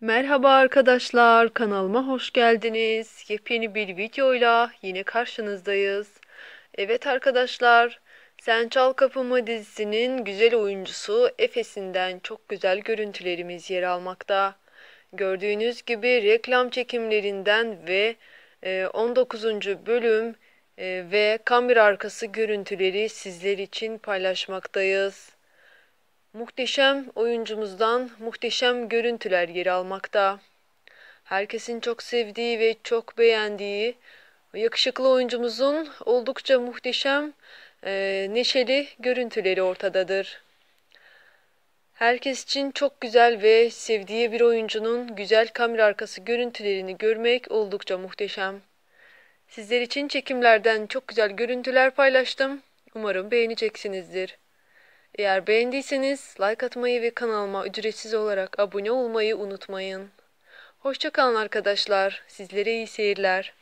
Merhaba arkadaşlar, kanalıma hoş geldiniz. Yepyeni bir videoyla yine karşınızdayız. Evet arkadaşlar, Sen Çal Kapımı dizisinin güzel oyuncusu Efes'inden çok güzel görüntülerimiz yer almakta. Gördüğünüz gibi reklam çekimlerinden ve 19. E, bölüm e, ve kamera arkası görüntüleri sizler için paylaşmaktayız. Muhteşem oyuncumuzdan muhteşem görüntüler yer almakta. Herkesin çok sevdiği ve çok beğendiği yakışıklı oyuncumuzun oldukça muhteşem, e, neşeli görüntüleri ortadadır. Herkes için çok güzel ve sevdiği bir oyuncunun güzel kamera arkası görüntülerini görmek oldukça muhteşem. Sizler için çekimlerden çok güzel görüntüler paylaştım. Umarım beğeneceksinizdir. Eğer beğendiyseniz like atmayı ve kanalıma ücretsiz olarak abone olmayı unutmayın. Hoşçakalın arkadaşlar. Sizlere iyi seyirler.